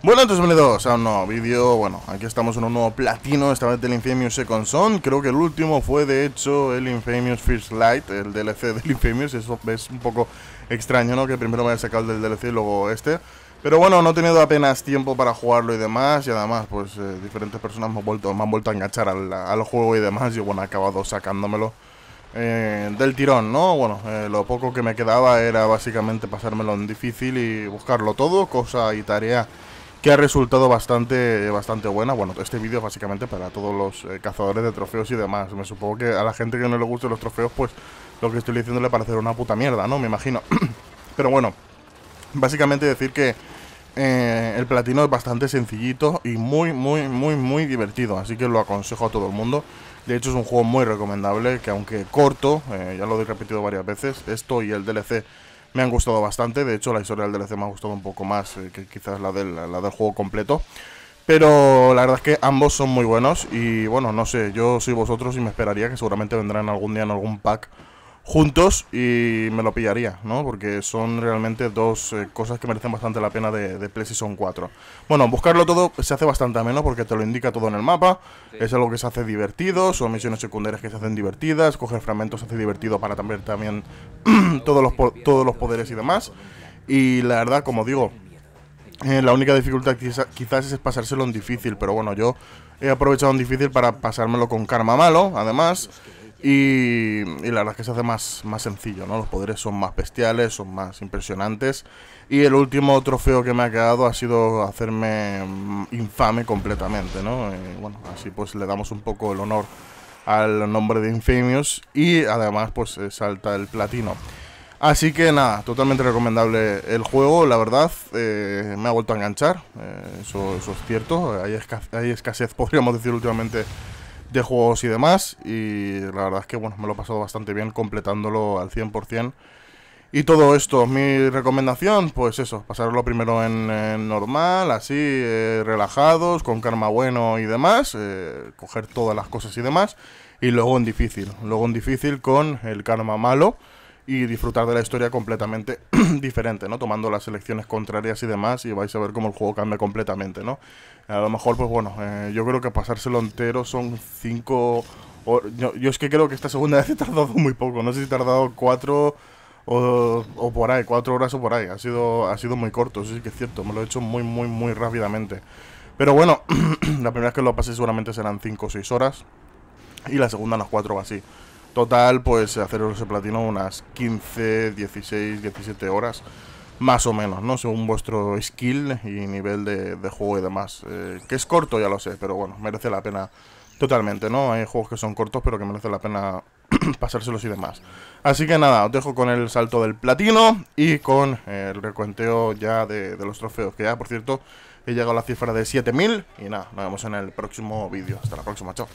Bueno, entonces bienvenidos a ah, un nuevo vídeo, bueno, aquí estamos en un nuevo platino, esta vez del Infamous Second Son Creo que el último fue de hecho el Infamous First Light, el DLC del Infamous, eso es un poco extraño, ¿no? Que primero me haya sacado el del DLC y luego este Pero bueno, no he tenido apenas tiempo para jugarlo y demás, y además pues eh, diferentes personas me han vuelto, me han vuelto a enganchar al, juego y demás Y bueno, he acabado sacándomelo eh, del tirón, ¿no? Bueno, eh, lo poco que me quedaba era básicamente pasármelo en difícil y buscarlo todo, cosa y tarea que ha resultado bastante, bastante buena. Bueno, este vídeo es básicamente para todos los eh, cazadores de trofeos y demás. Me supongo que a la gente que no le gusten los trofeos, pues lo que estoy diciendo le parecerá una puta mierda, ¿no? Me imagino. Pero bueno, básicamente decir que eh, el platino es bastante sencillito y muy, muy, muy, muy divertido. Así que lo aconsejo a todo el mundo. De hecho es un juego muy recomendable que aunque corto, eh, ya lo he repetido varias veces, esto y el DLC me han gustado bastante. De hecho, la historia del DLC me ha gustado un poco más eh, que quizás la del, la del juego completo. Pero la verdad es que ambos son muy buenos y bueno, no sé, yo soy vosotros y me esperaría que seguramente vendrán algún día en algún pack juntos y me lo pillaría, ¿no? Porque son realmente dos eh, cosas que merecen bastante la pena de, de PlayStation 4. Bueno, buscarlo todo se hace bastante menos porque te lo indica todo en el mapa, es algo que se hace divertido, son misiones secundarias que se hacen divertidas, coger fragmentos se hace divertido para también, también todos, los, todos los poderes y demás. Y la verdad, como digo, eh, la única dificultad quizás es pasárselo en difícil, pero bueno, yo he aprovechado en difícil para pasármelo con karma malo, además... Y, la verdad es que se hace más, más sencillo, ¿no? Los poderes son más bestiales, son más impresionantes. Y el último trofeo que me ha quedado ha sido hacerme mm, infame completamente, ¿no? Eh, bueno, así pues le damos un poco el honor al nombre de Infamous y además pues eh, salta el platino. Así que nada, totalmente recomendable el juego, la verdad, eh, me ha vuelto a enganchar, eso, es cierto, hay escasez, podríamos decir últimamente, de juegos y demás. Y la verdad es que bueno, me lo he pasado bastante bien completándolo al 100%. Y todo esto, mi recomendación, pues eso, pasarlo primero en, normal, así, eh, relajados, con karma bueno y demás, eh, coger todas las cosas y demás, y luego en difícil, luego en difícil con el karma malo, y disfrutar de la historia completamente diferente, ¿no? Tomando las elecciones contrarias y demás y vais a ver cómo el juego cambia completamente, ¿no? A lo mejor, pues bueno, eh, yo creo que pasárselo entero son cinco... Yo, yo, es que creo que esta segunda vez he tardado muy poco, no sé si he tardado cuatro... O, por ahí, cuatro horas o por ahí. Ha sido, ha sido muy corto, eso sí que es cierto. Me lo he hecho muy, muy, muy rápidamente. Pero bueno, la primera vez que lo pasé seguramente serán cinco o seis horas. Y la segunda las cuatro o así. Total, pues hacer ese platino unas 15, 16, 17 horas, más o menos, ¿no? Según vuestro skill y nivel de, juego y demás. Eh, que es corto, ya lo sé, pero bueno, merece la pena totalmente, ¿no? Hay juegos que son cortos, pero que merece la pena pasárselos y demás. Así que nada, os dejo con el salto del platino y con el recuenteo ya de, de los trofeos, que ya, por cierto, he llegado a la cifra de 7000 y nada, nos vemos en el próximo vídeo. Hasta la próxima, chao.